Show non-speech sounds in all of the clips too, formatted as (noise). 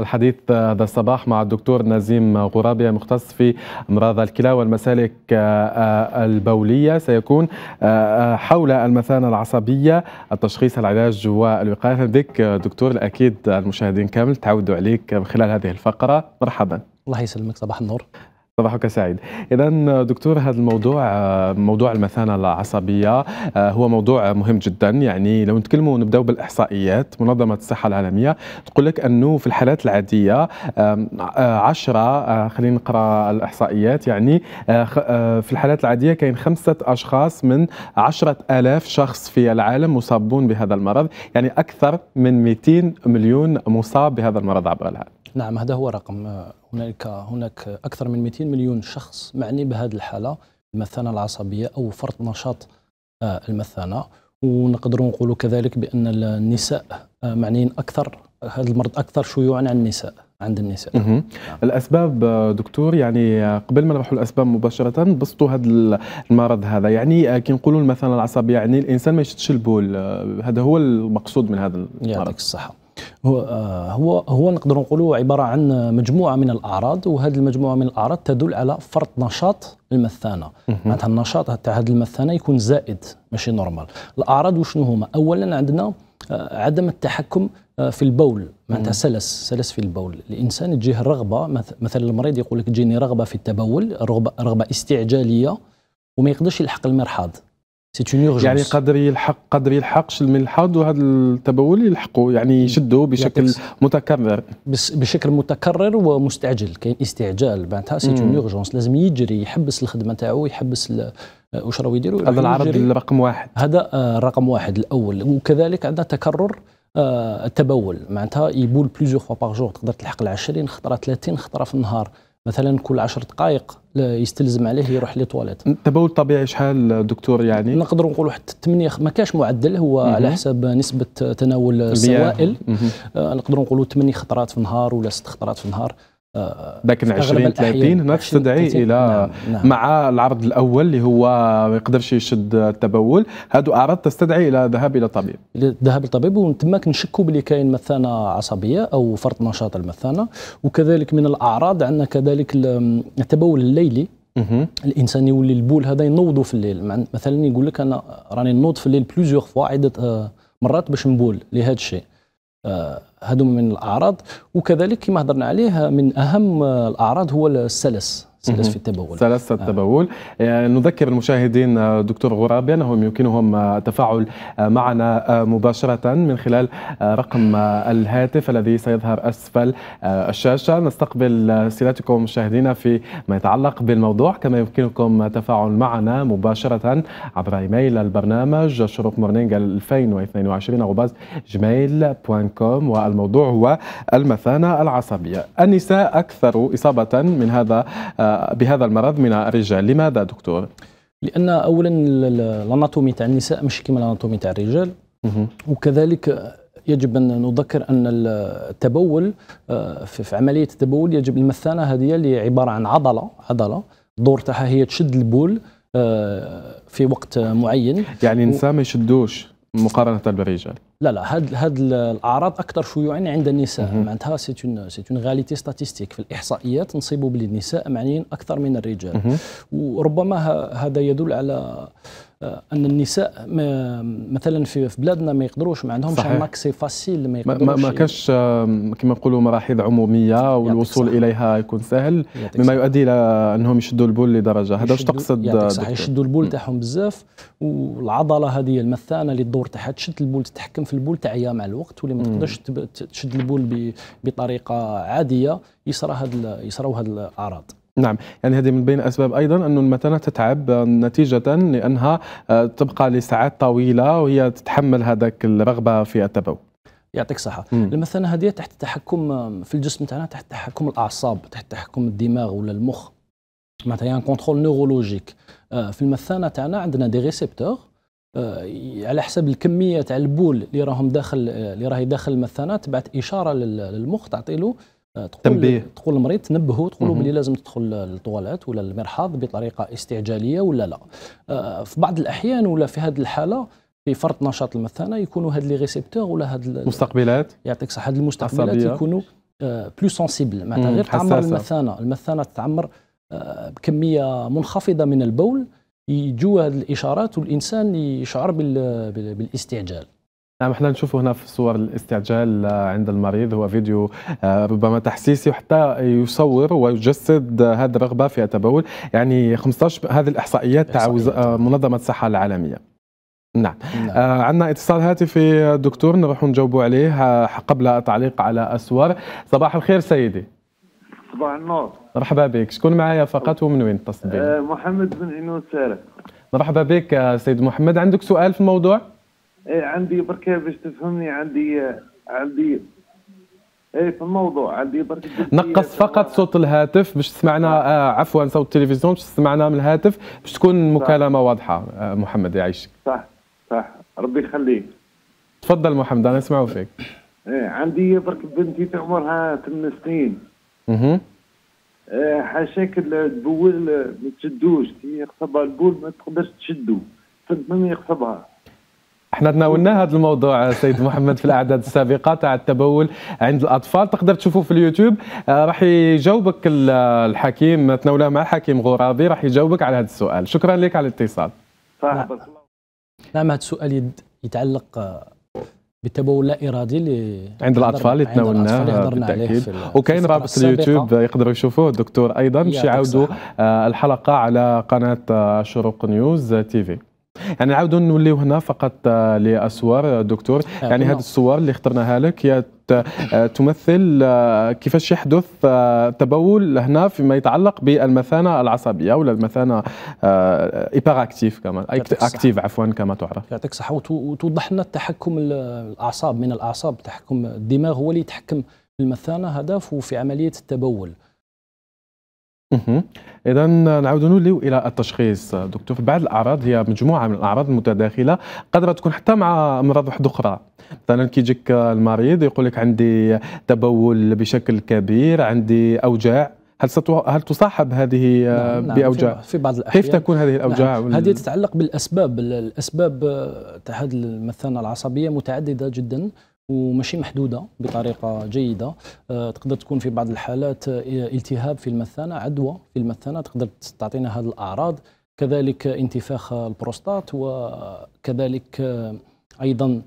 الحديث هذا الصباح مع الدكتور نزيم غرابي مختص في امراض الكلى والمسالك آه، آه، البوليه سيكون آه، حول المثانه العصبيه التشخيص العلاج والوقايه بك دكتور الاكيد المشاهدين كامل تعودوا عليك من خلال هذه الفقره مرحبا الله يسلمك صباح النور صباحك سعيد اذا دكتور هذا الموضوع موضوع المثانه العصبيه آه، هو موضوع مهم جدا يعني لو نتكلموا نبداو بالاحصائيات منظمه الصحه العالميه تقول لك انه في الحالات العاديه 10 آه، آه، خلينا نقرا الاحصائيات يعني في الحالات العاديه كاين خمسه اشخاص من ألاف شخص في العالم مصابون بهذا المرض يعني اكثر من 200 مليون مصاب بهذا المرض عبر العالم نعم هذا هو رقم هناك هناك اكثر من 200 مليون شخص معني بهذه الحاله المثانه العصبيه او فرط نشاط آه، المثانه ونقدروا نقولوا كذلك بان النساء آه، معنيين اكثر هذا المرض اكثر شيوعا عن النساء عند النساء نعم. الاسباب آه، دكتور يعني قبل ما نروحوا الاسباب مباشره بسطوا هذا المرض هذا يعني كي نقولوا المثانه العصبيه يعني الانسان ما يشدش البول هذا هو المقصود من هذا المرض يعطيك الصحه آه، هو هو نقدر نقولوا عباره عن مجموعه من الاعراض وهذه المجموعه من الاعراض تدل على فرط نشاط المثانه معناتها النشاط تاع هذه المثانه يكون زائد ماشي نورمال الاعراض وشنو هما اولا عندنا آه، عدم التحكم آه، في البول معناتها سلس سلس في البول الانسان تجيه رغبه مثلا المريض يقول لك تجيني رغبه في التبول رغبه استعجاليه وما يقدرش يلحق المرحاض سي اون اورجونس يعني قدر يلحق قدر يلحقش الحظ وهذا التبول يلحقوا يعني يشدوه بشكل متكرر بس بشكل متكرر ومستعجل كاين استعجال معناتها سي اون اورجونس لازم يجري يحبس الخدمه تاعو يحبس واش راهو يديروا هذا العرض رقم واحد هذا آه، رقم واحد الاول وكذلك عندنا تكرر آه، التبول معناتها يبول بليزيور فوا باغ جور تقدر تلحق ل 20 خطره 30 خطره في النهار مثلا كل 10 دقائق يستلزم عليه يروح لي طواليت التبول الطبيعي شحال دكتور يعني نقدر نقول حتى 8 ما كاش معدل هو مم. على حسب نسبه تناول السوائل آه، نقدر نقولوا 8 خطرات في النهار ولا 6 خطرات في النهار لكن 20 30 ما تستدعي الى نعم،, نعم. مع العرض الاول اللي هو ما يقدرش يشد التبول هادو اعراض تستدعي الى الذهاب الى طبيب الذهاب للطبيب ومن تما كنشكوا بلي كاين مثانه عصبيه او فرط نشاط المثانه وكذلك من الاعراض عندنا كذلك التبول الليلي الانسان يولي البول هذا ينوض في الليل مثلا يقول لك انا راني نوض في الليل بليزيوغ فوا عده آه، مرات باش نبول لهذا الشيء هادو آه، من الاعراض وكذلك كما هضرنا عليه من اهم آه، الاعراض هو السلس في التبول سلس آه. التبول آه. نذكر المشاهدين آه، دكتور غراب بأنهم يمكنهم آه، التفاعل معنا مباشرة من خلال رقم الهاتف الذي سيظهر أسفل الشاشة نستقبل سيرتكم مشاهدينا في ما يتعلق بالموضوع كما يمكنكم التفاعل معنا مباشرة عبر إيميل البرنامج شروق مورنينغ 2022 عباز جميل كوم والموضوع هو المثانة العصبية النساء أكثر إصابة من هذا بهذا المرض من الرجال لماذا دكتور؟ لان اولا الاناتومي تاع النساء مش كيما الاناتومي تاع الرجال وكذلك يجب ان نذكر ان التبول آه، في عمليه التبول يجب المثانه هذه اللي عباره عن عضله عضله دور تاعها هي تشد البول آه، في وقت معين يعني النساء ما يشدوش مقارنه بالرجال لا لا هاد هاد الاعراض اكثر شيوعا عند النساء معناتها سي اون سي اون غاليتي ستاتيستيك في الاحصائيات نصيبوا بالنساء معنيين اكثر من الرجال وربما هذا يدل على آه، ان النساء مثلا في بلادنا ما يقدروش ما عندهمش ماكسي فاسيل ما يقدروش ما كانش آه، كما نقولوا مراحل عموميه والوصول اليها يكون سهل مما يؤدي الى انهم يشدوا البول لدرجه هذا واش تقصد صح يشدوا البول تاعهم بزاف والعضله هذه المثانه اللي تدور تحت تشد البول تتحكم في البول تاعها مع الوقت واللي ما تقدرش تشد البول بطريقه عاديه يصرى هاد يصراو هاد الاعراض نعم يعني هذه من بين الأسباب أيضا أن المتانة تتعب نتيجة لأنها آه، تبقى لساعات طويلة وهي تتحمل هذاك الرغبة في التبول يعطيك صحة المثانة هذه تحت تحكم آه، في الجسم تاعنا تحت تحكم الأعصاب تحت تحكم الدماغ ولا المخ معناتها يعني كونترول نيورولوجيك في المثانة تاعنا عندنا دي ريسبتور آه، على حسب الكمية تاع البول اللي راهم داخل اللي راهي داخل المثانة تبعث إشارة للمخ تعطي له آه، تقول تنبيه تقول المريض تنبهه تقول له لازم تدخل للطوالات ولا المرحاض بطريقه استعجاليه ولا لا آه، في بعض الاحيان ولا في هذه الحاله في فرط نشاط المثانه يكونوا هاد لي ريسبتور ولا هاد المستقبلات يعطيك صح هاد المستقبلات عصبية. يكونوا بلو آه، سونسيبل معناتها غير تعمر المثانه المثانه تتعمر بكميه منخفضه من البول يجوا هاد الاشارات والانسان يشعر بالاستعجال نعم احنا نشوفه هنا في صور الاستعجال آه، عند المريض هو فيديو آه، ربما تحسيسي وحتى يصور ويجسد هذه الرغبه في التبول يعني 15 هذه الاحصائيات تاع آه، منظمه الصحه العالميه نعم, نعم. آه عندنا اتصال هاتفي دكتور نروح نجاوبوا عليه قبل التعليق على الصور صباح الخير سيدي صباح النور مرحبا بك شكون معايا فقط ومن وين تصدق محمد بن عنود سالم مرحبا بك سيد محمد عندك سؤال في الموضوع إيه، عندي برك باش تفهمني عندي عندي ايه في الموضوع عندي برك نقص فقط صوت الهاتف باش تسمعنا نعم. آه عفوا صوت التلفزيون باش تسمعنا من الهاتف باش تكون مكالمه واضحه آه محمد يعيشك صح صح ربي يخليك تفضل محمد انا نسمعوا فيك ايه عندي برك بنتي في عمرها 8 سنين اها حاشاك البول ما تشدوش كي يقصبها البول ما تقدرش تشدو فهمت من يقصبها احنا تناولنا هذا الموضوع سيد محمد في الاعداد السابقه تاع التبول عند الاطفال تقدر تشوفوه في اليوتيوب آه، راح يجاوبك الحكيم تناولناه مع حكيم غرابي راح يجاوبك على هذا السؤال شكرا لك على الاتصال نعم. نعم هذا السؤال يتعلق آه، بالتبول لا ارادي اللي عند الاطفال تناولناه بالتاكيد وكاين رابط اليوتيوب يقدروا يشوفوه الدكتور ايضا باش يعاودوا آه، الحلقه على قناه شروق نيوز تي في يعني نعاودوا نوليو هنا فقط آه، لاسوار آه، دكتور آه، يعني هذه الصور اللي اخترناها لك هي تمثل كيفاش يحدث تبول هنا فيما يتعلق بالمثانه العصبيه ولا المثانه ايبر اكتيف كما اكتيف عفوا كما تعرف يعطيك الصحه وتوضح لنا التحكم الاعصاب من الاعصاب تحكم الدماغ هو اللي يتحكم في المثانه هدف وفي عمليه التبول إذا نعود نوليو إلى التشخيص دكتور بعض الأعراض هي مجموعة من الأعراض المتداخلة قدرة تكون حتى مع أمراض واحد أخرى مثلا كي يجيك المريض يقول لك عندي تبول بشكل كبير عندي أوجاع هل ستو... هل تصاحب هذه نعم, نعم، باوجاع؟ نعم في بعض الاحيان كيف تكون هذه الاوجاع؟ نعم. هذه تتعلق بالاسباب، الاسباب آه، تاع هذه المثانه العصبيه متعدده جدا وماشي محدوده بطريقه جيده آه، تقدر تكون في بعض الحالات آه، التهاب في المثانه عدوى في المثانه تقدر تعطينا هذه الاعراض كذلك انتفاخ البروستات وكذلك آه، ايضا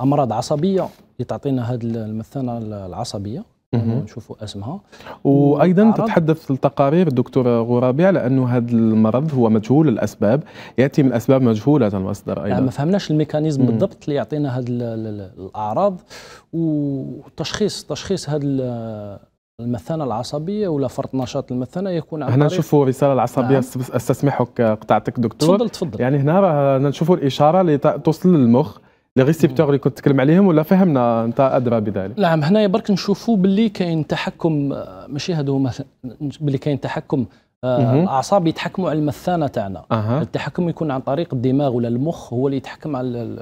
امراض عصبيه اللي تعطينا هذه المثانه العصبيه ونشوفوا اسمها وايضا تتحدث التقارير الدكتوره غرابي على انه هذا المرض هو مجهول الاسباب ياتي من اسباب مجهوله المصدر ايضا آه، ما فهمناش الميكانيزم بالضبط اللي يعطينا هذه الاعراض وتشخيص تشخيص هذا المثانه العصبيه ولا فرط نشاط المثانه يكون هنا نشوفوا الرساله العصبيه نعم. استسمحك قطعتك دكتور تفضل تفضل يعني هنا نشوفوا الاشاره اللي توصل للمخ لي ريسيبتور اللي كنت تتكلم عليهم ولا فهمنا انت ادرى بذلك نعم هنايا برك نشوفوا باللي كاين تحكم ماشي هذا هو باللي كاين تحكم الاعصاب آه، يتحكموا على المثانه تاعنا أه. التحكم يكون عن طريق الدماغ ولا المخ هو اللي يتحكم على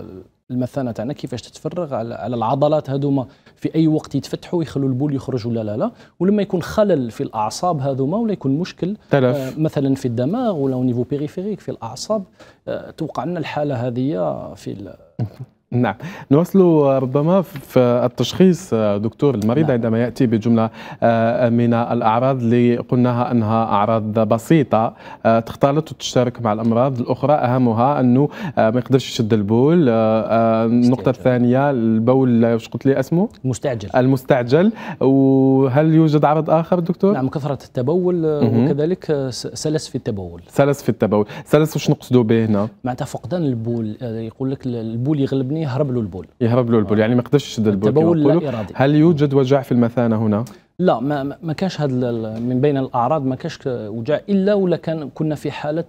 المثانه تاعنا كيفاش تتفرغ على, على العضلات هذوما في اي وقت يتفتحوا يخلوا البول يخرج ولا لا لا ولما يكون خلل في الاعصاب هذوما ولا يكون مشكل تلف. آه مثلا في الدماغ ولا نيفو بيريفيريك في الاعصاب آه توقع لنا الحاله هذه في (laughs) نعم نواصل ربما في التشخيص دكتور المريض نعم. عندما يأتي بجملة آه، من الأعراض اللي قلناها أنها أعراض بسيطة آه، تختلط وتشترك مع الأمراض الأخرى أهمها أنه آه، ما يقدرش يشد البول النقطة الثانية البول واش قلت لي اسمه؟ المستعجل المستعجل وهل يوجد عرض آخر دكتور؟ نعم كثرة التبول وكذلك سلس في التبول سلس في التبول سلس واش نقصدوا به هنا؟ معناتها فقدان البول يقول لك البول يغلبني يهرب له البول يهرب له البول آه. يعني ما يقدرش يشد البول تبول لا إرادي هل يوجد وجع في المثانة هنا؟ لا ما ما كانش هذا من بين الاعراض ما كانش وجع الا ولا كان كنا في حاله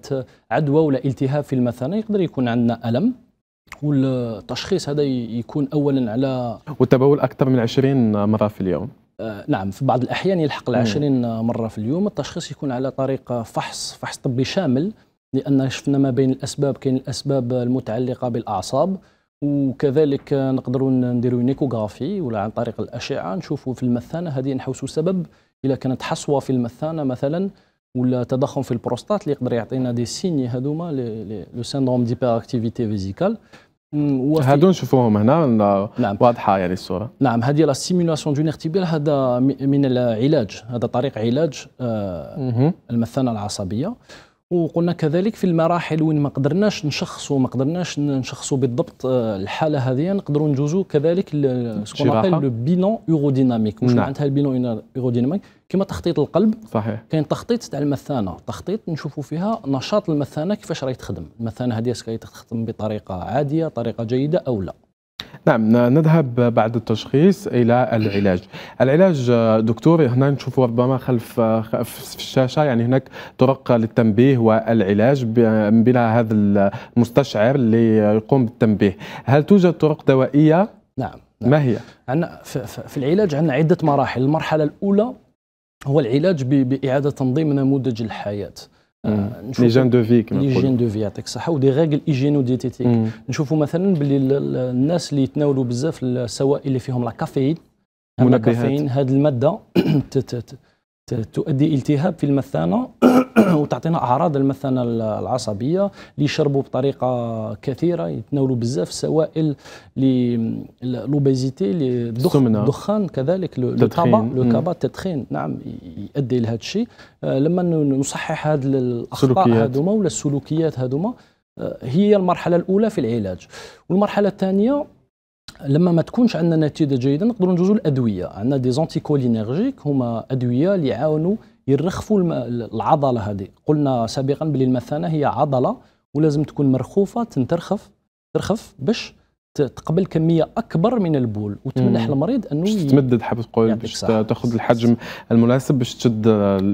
عدوى ولا التهاب في المثانه يقدر يكون عندنا الم والتشخيص هذا يكون اولا على والتبول اكثر من 20 مره في اليوم آه نعم في بعض الاحيان يلحق ال 20 مره في اليوم التشخيص يكون على طريقه فحص فحص طبي شامل لان شفنا ما بين الاسباب كاين الاسباب المتعلقه بالاعصاب وكذلك نقدروا نديروا نيكوغرافي ولا عن طريق الاشعه نشوفوا في المثانه هذه نحوسوا سبب اذا كانت حصوه في المثانه مثلا ولا تضخم في البروستات اللي يقدر يعطينا دي سيني هذوما لو سيندروم ديبر اكتيفيتي فيزيكال هادو نشوفوهم هنا نعم. واضحه يعني الصوره نعم هذه لا سيمولاسيون دون ارتبال هذا من العلاج هذا طريق علاج آه، المثانه العصبيه وقلنا كذلك في المراحل وين ما قدرناش نشخصوا ما قدرناش نشخصوا بالضبط آه، الحاله هذه نقدروا نجوزوا كذلك سكون ابل لو بيلون ايروديناميك واش نعم. معناتها البيلون ايروديناميك كما تخطيط القلب صحيح كاين تخطيط تاع المثانه تخطيط نشوفوا فيها نشاط المثانه كيفاش راهي تخدم المثانه هذه راهي تخدم بطريقه عاديه طريقه جيده او لا نعم نذهب بعد التشخيص الى العلاج العلاج دكتور هنا نشوف ربما خلف في الشاشه يعني هناك طرق للتنبيه والعلاج بلا هذا المستشعر اللي يقوم بالتنبيه هل توجد طرق دوائيه نعم, نعم. ما هي عندنا في العلاج عندنا عده مراحل المرحله الاولى هو العلاج باعاده تنظيم نموذج الحياه آه، ليجين دو في ليجين دو في يعطيك الصحه ودي ريغل ايجينو ديتيتيك نشوفوا مثلا باللي الناس اللي يتناولوا بزاف السوائل اللي فيهم لا كافيين كافيين هذه الماده (coughs) تؤدي التهاب في المثانه (clears throat) وتعطينا اعراض المثانه العصبيه اللي يشربوا بطريقه كثيره يتناولوا بزاف السوائل لوبيزيتي الدخان كذلك الكابا كابا التدخين نعم يؤدي لهذا الشيء آه، لما نصحح هذه الاخطاء هذوما ولا السلوكيات هذوما آه، هي المرحله الاولى في العلاج والمرحله الثانيه لما ما تكونش عندنا نتيجه جيده نقدروا ندوزوا الادويه عندنا دي زونتيكولينيرجيك هما ادويه اللي يعاونوا يرخفوا العضله هذه قلنا سابقا بلي المثانه هي عضله ولازم تكون مرخوفه تنترخف ترخف باش تقبل كميه اكبر من البول وتمنح المريض انه باش تمدد حبس تقول باش تاخذ الحجم المناسب باش تشد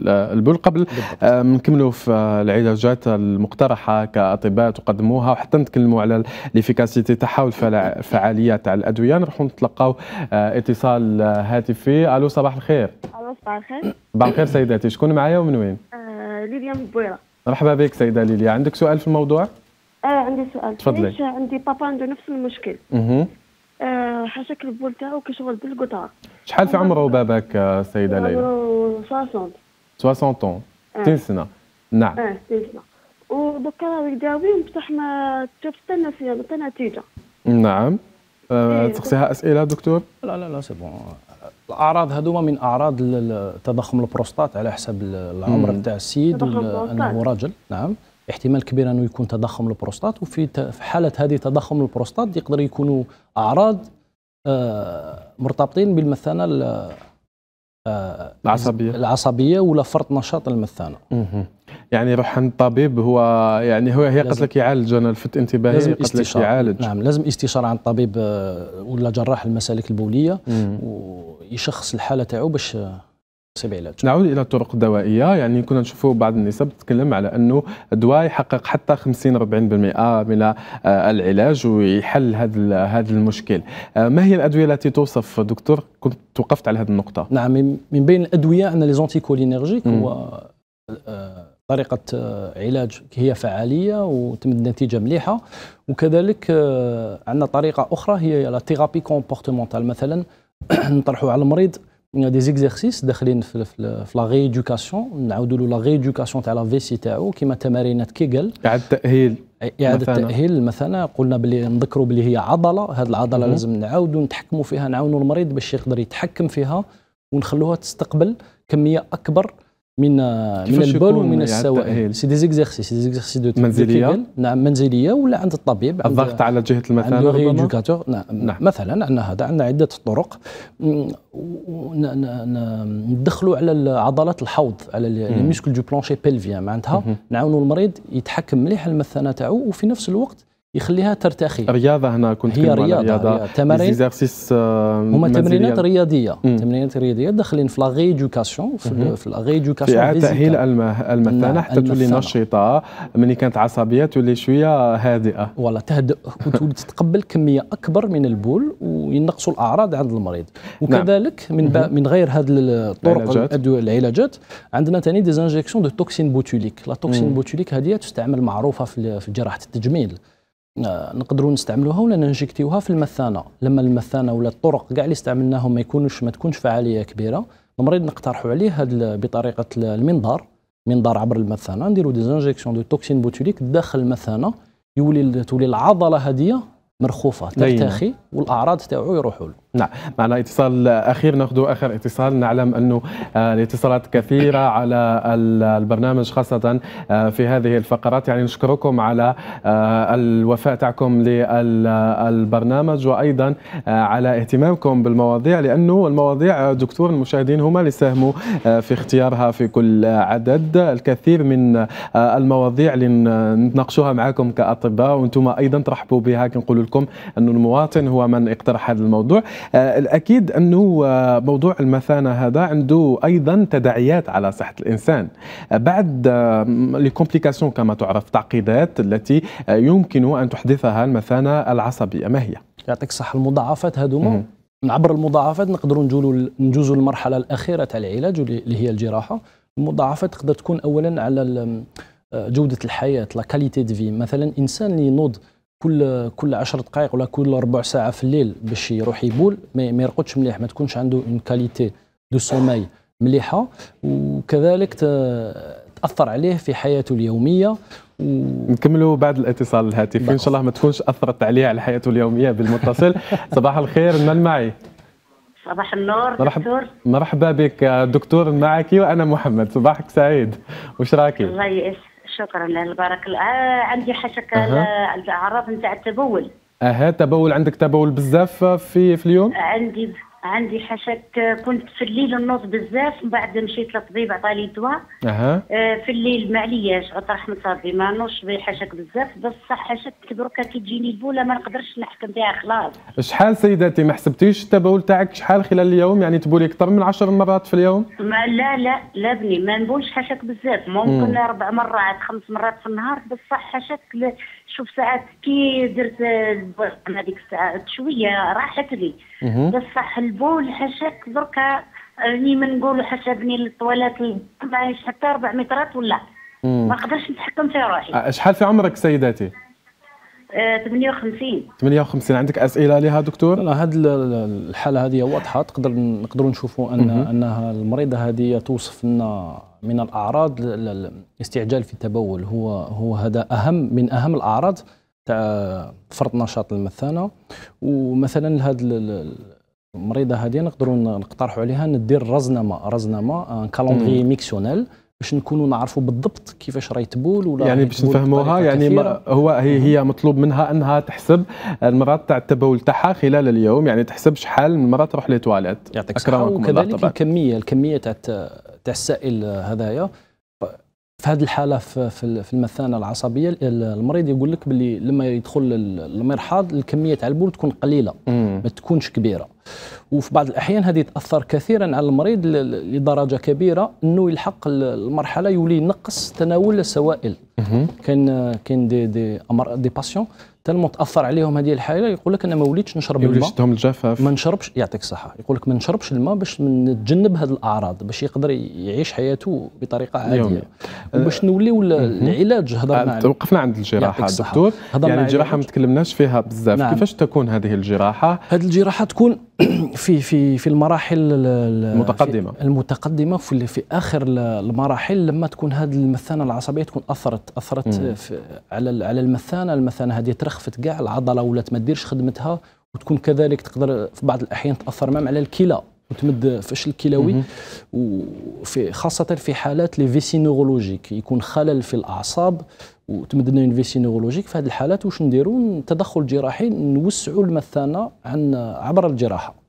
البول قبل آه، نكملوا في العلاجات المقترحه كاطباء تقدموها وحتى نتكلموا على ليفيكاسيتي تاعها والفعاليه تاع الادويه نروحوا نتلقاو آه، اتصال هاتفي الو صباح الخير الو صباح الخير صباح الخير سيداتي شكون معايا ومن وين؟ آه، ليليا من مرحبا بك سيده ليليا عندك سؤال في الموضوع؟ اه عندي سؤال تفضلي عندي بابا عنده نفس المشكل اها حشك البول تاعو كشغل بالقطار شحال في عمره باباك آه، سيده ليلى؟ عمره 60 60 طون 60 سنه نعم اه 60 سنه ودوكا راه يداويهم بصح ما شفت حتى نتيجه نعم أه إيه. تقصيها اسئله دكتور؟ لا لا لا سي بون الاعراض هذوما من اعراض تضخم البروستات على حسب العمر تاع السيد انه راجل نعم احتمال كبير انه يكون تضخم البروستات وفي حاله هذه تضخم البروستات يقدر يكونوا اعراض آه، مرتبطين بالمثانه آه، العصبيه العصبيه ولا فرط نشاط المثانه يعني روح عند الطبيب هو يعني هو هي قلت لك يعالج انا لفت انتباهي لازم استشاره يعالج نعم لازم استشاره عند الطبيب آه، ولا جراح المسالك البوليه ويشخص الحاله تاعو باش نعود الى الطرق الدوائيه يعني كنا نشوفوا بعض النساء بتتكلم على انه الدواء يحقق حتى 50 40% من العلاج ويحل هذا هذا المشكل آه، ما هي الادويه التي توصف دكتور كنت توقفت على هذه النقطه نعم من بين الادويه ان لي زونتيكولينرجيك هو آه، طريقة آه، علاج هي فعالية وتمد نتيجة مليحة وكذلك عندنا طريقة أخرى هي لا ثيرابي كومبورتمونتال مثلا (clears throat) نطرحوا على المريض دي زيكزارسيس داخلين في في لا ريدوكاسيون نعاودوا له لا ريدوكاسيون تاع لا فيسي تاعو كيما تمارينات كيغل اعاده تاهيل اعاده تاهيل مثلا قلنا بلي نذكروا بلي هي عضله هذه العضله لازم نعاودوا نتحكموا فيها نعاونوا المريض باش يقدر يتحكم فيها ونخلوها تستقبل كميه اكبر من آه، من البول ومن يعني السوائل سي دي سي دي دو منزليه نعم منزليه ولا عند الطبيب عند الضغط على جهه المثانه عند نعم, نعم مثلا عندنا هذا عندنا عده طرق ندخلوا على عضلات الحوض على الميسكل دو بلونشي بيلفيان معناتها نعاونوا المريض يتحكم مليح المثانه تاعو وفي نفس الوقت يخليها ترتخي رياضه هنا كنت هي رياضه, رياضة. تمارين euh, هما تمرينات رياضيه تمرينات رياضيه داخلين في لا غيدوكاسيون في لا غيدوكاسيون في تاهيل المثانه نعم، حتى تولي نشيطه ملي كانت عصبيه تولي شويه هادئه ولا تهدئ وتولي تتقبل كميه اكبر من البول وينقصوا الاعراض عند المريض نعم. وكذلك نعم. من من غير هذه الطرق العلاجات عندنا ثاني ديزانجيكسيون دو توكسين بوتوليك لا توكسين بوتوليك هذه تستعمل معروفه في جراحه التجميل آه، نقدروا نستعملوها ولا ننجكتيوها في المثانه لما المثانه ولا الطرق كاع اللي استعملناهم ما يكونوش ما تكونش فعاليه كبيره المريض نقترحوا عليه هاد بطريقه المنظار منظار عبر المثانه نديروا ديزانجيكسيون دو توكسين بوتوليك داخل المثانه يولي تولي العضله هذه مرخوفه ترتخي والاعراض تاعو يروحوا له نعم معنا اتصال اخير ناخذ اخر اتصال نعلم انه آه، الاتصالات كثيره على البرنامج خاصه آه، في هذه الفقرات يعني نشكركم على آه، الوفاء تاعكم للبرنامج وايضا على اهتمامكم بالمواضيع لانه المواضيع دكتور المشاهدين هما اللي ساهموا في اختيارها في كل عدد الكثير من المواضيع اللي نتناقشوها معكم كاطباء وانتم ايضا ترحبوا بها كنقول لكم انه المواطن هو من اقترح هذا الموضوع آه، الأكيد أنه آه، موضوع المثانة هذا عنده أيضا تداعيات على صحة الإنسان آه، بعد لي كومبليكاسيون كما تعرف تعقيدات التي يمكن أن تحدثها المثانة العصبية ما هي؟ يعطيك صح المضاعفات هذوما من عبر المضاعفات نقدروا نجولوا نجوزوا للمرحله الاخيره تاع العلاج اللي هي الجراحه المضاعفات تقدر تكون اولا على جوده الحياه لا كاليتي دي في مثلا انسان اللي ينوض كل كل 10 دقائق ولا كل ربع ساعه في الليل باش يروح يبول ما يرقدش مليح ما تكونش عنده اون كاليتي دو سوماي مليحه وكذلك تاثر عليه في حياته اليوميه و... نكملوا بعد الاتصال الهاتفي ان شاء الله ما تكونش اثرت عليه على حياته اليوميه بالمتصل (laughs) صباح الخير من معي صباح النور مرحب دكتور مرحبا بك دكتور معك وانا محمد صباحك سعيد وش راكي الله يسعدك شكرا بارك الله آه عندي حشك أه. نتاع التبول اها تبول عندك تبول بزاف في في اليوم عندي عندي حشك كنت في الليل النوض بزاف من بعد مشيت للطبيب عطاني دواء أه. في الليل ما علياش عطى رحمه ربي ما نوش بحشك بزاف بس صح حشك دركا كي تجيني البوله ما نقدرش نحكم بها خلاص شحال سيداتي ما حسبتيش التبول تاعك شحال خلال اليوم يعني تبولي اكثر من 10 مرات في اليوم ما لا لا لا بني ما نبولش حشك بزاف ممكن اربع مرات خمس مرات في النهار بس صح حشك شوف ساعات كي درت البرقم هذيك الساعات شويه راحت لي بصح البول حشاك دركا راني ما نقول حسبني للطوالات ما حتى ربع مترات ولا ما نقدرش نتحكم في روحي شحال في عمرك سيداتي؟ 58 58 عندك اسئله لها دكتور؟ لا هذه الحاله هذه واضحه تقدر نقدروا نشوفوا ان انها المريضه هذه توصف لنا من الاعراض الاستعجال في التبول هو هو هذا اهم من اهم الاعراض تاع فرط نشاط المثانه ومثلا هذا المريضه هذه نقدروا نقترحوا عليها ندير رزنمه رزنمه كالوندري ميكسيونيل باش نكونوا نعرفوا بالضبط كيفاش راهي تبول ولا يعني باش نفهموها يعني ما هو هي هي مطلوب منها انها تحسب المرات تاع التبول تاعها خلال اليوم يعني تحسب شحال من مره تروح للتواليت يعطيك الصحه وكذلك الكميه الكميه تاع تاع السائل هذايا في هذه الحاله في المثانه العصبيه المريض يقول لك باللي لما يدخل المرحاض الكميه تاع البول تكون قليله ما تكونش كبيره وفي بعض الاحيان هذه تاثر كثيرا على المريض لدرجه كبيره انه يلحق المرحله يولي ينقص تناول السوائل كان كان دي دي دي باسيون تلمو تاثر عليهم هذه الحاله يقول لك انا ما وليتش نشرب الماء يولي الجفاف ما نشربش يعطيك الصحه يقول لك ما نشربش الماء باش نتجنب هذه الاعراض باش يقدر يعيش حياته بطريقه عاديه وباش أه، نوليو العلاج هضرنا أه، توقفنا عند الجراحه دكتور يعني الجراحه ما تكلمناش فيها بزاف نعم. كيفاش تكون هذه الجراحه هذه الجراحه تكون (clears throat) في في في المراحل المتقدمه في المتقدمه في, في اخر المراحل لما تكون هذه المثانه العصبيه تكون اثرت اثرت على على المثانه المثانه هذه ترخفت كاع العضله ولا ما تديرش خدمتها وتكون كذلك تقدر في بعض الاحيان تاثر مع على الكلى وتمد فشل كلوي وفي خاصه في حالات لي فيسي نورولوجيك يكون خلل في الاعصاب وتمد لنا اون فيسي نورولوجيك في هذه الحالات واش نديروا تدخل جراحي نوسعوا المثانه عن عبر الجراحه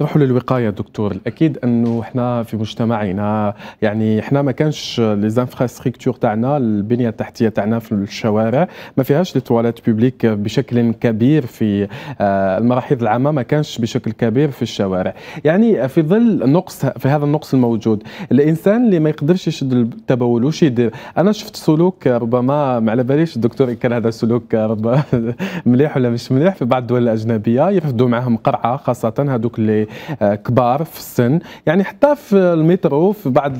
نروحوا للوقايه دكتور اكيد انه احنا في مجتمعنا يعني احنا ما كانش لي زانفراستركتور تاعنا البنيه التحتيه تاعنا في الشوارع ما فيهاش لي تواليت بوبليك بشكل كبير في آه، المراحيض العامه ما كانش بشكل كبير في الشوارع يعني في ظل نقص في هذا النقص الموجود الانسان اللي ما يقدرش يشد التبول وش يدير انا شفت سلوك ربما ما على باليش الدكتور كان هذا السلوك ربما (laughs) مليح ولا مش مليح في بعض الدول الاجنبيه يرفدوا معهم قرعه خاصه هذوك اللي كبار في السن يعني حتى في المترو في بعض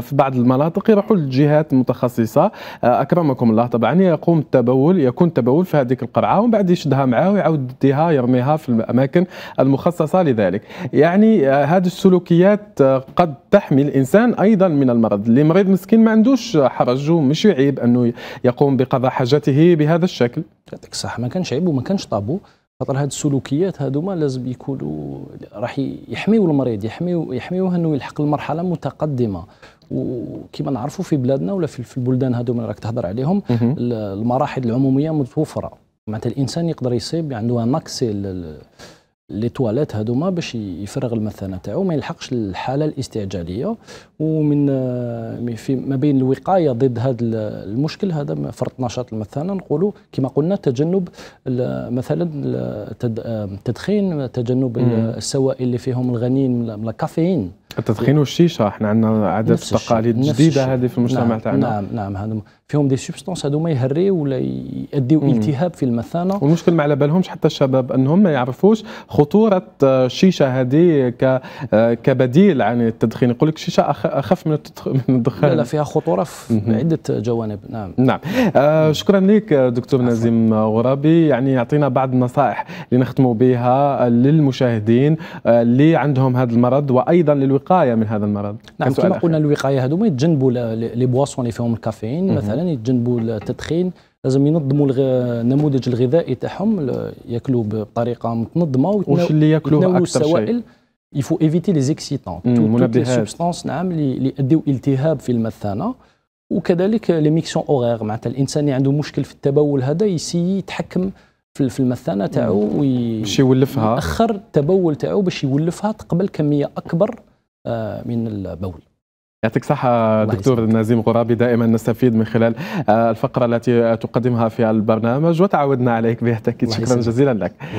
في بعض المناطق يروحوا للجهات المتخصصه آه، اكرمكم الله طبعا يقوم التبول يكون التبول في هذيك القرعه ومن بعد يشدها معاه ويعاود يديها يرميها في الاماكن المخصصه لذلك يعني آه، هذه السلوكيات آه، قد تحمي الانسان ايضا من المرض اللي مريض مسكين ما عندوش حرج ومش عيب انه يقوم بقضاء حاجته بهذا الشكل يعطيك الصحه ما كانش عيب وما كانش طابو خاطر هاد السلوكيات هادوما لازم يكونوا راح يحميو المريض يحميو يحميوه انه يلحق المرحله متقدمه وكما نعرفوا في بلادنا ولا في البلدان هادوما اللي راك تهضر عليهم المراحل العموميه متوفره معناتها الانسان يقدر يصيب يعني عنده اكسي لي تواليت هذوما باش يفرغ المثانه تاعو ما يلحقش الحاله الاستعجاليه ومن آه، في ما بين الوقايه ضد هذا المشكل هذا فرط نشاط المثانه نقولوا كما قلنا تجنب مثلا التدخين آه، تجنب السوائل اللي فيهم الغنيين من الكافيين التدخين والشيشه احنا عندنا عادات تقاليد جديده هذه في المجتمع نعم تاعنا نعم نعم هذا فيهم دي سبستانس هذوما يهريو ولا يؤديو التهاب في المثانه والمشكل ما على بالهمش حتى الشباب انهم ما يعرفوش خطوره الشيشه آه، هذه آه، كبديل عن التدخين يقول لك الشيشه اخف من الدخان لا, لا فيها خطوره في عده جوانب نعم نعم آه شكرا لك آه، دكتور نازم نزيم غرابي يعني يعطينا بعض النصائح اللي نختموا بها للمشاهدين اللي عندهم هذا المرض وايضا للوقايه من هذا المرض نعم كما قلنا الوقايه هذوما يتجنبوا لي بواسون اللي فيهم الكافيين مثلا مثلا يتجنبوا التدخين لازم ينظموا النموذج الغذائي تاعهم ياكلوا بطريقه متنظمه وش اللي ياكلوه اكثر شيء يفو ايفيتي لي les excitants toutes نعم اللي يؤديو التهاب في المثانه وكذلك لي ميكسيون اوغيغ معناتها الانسان اللي عنده مشكل في التبول هذا يسي يتحكم في المثانه تاعو باش يولفها اخر التبول تاعو باش يولفها تقبل كميه اكبر آه، من البول يعطيك صحة دكتور نزيم غرابي دائما نستفيد من خلال آه، الفقرة التي تقدمها في البرنامج وتعودنا عليك بها تأكيد شكرا جزيلا لك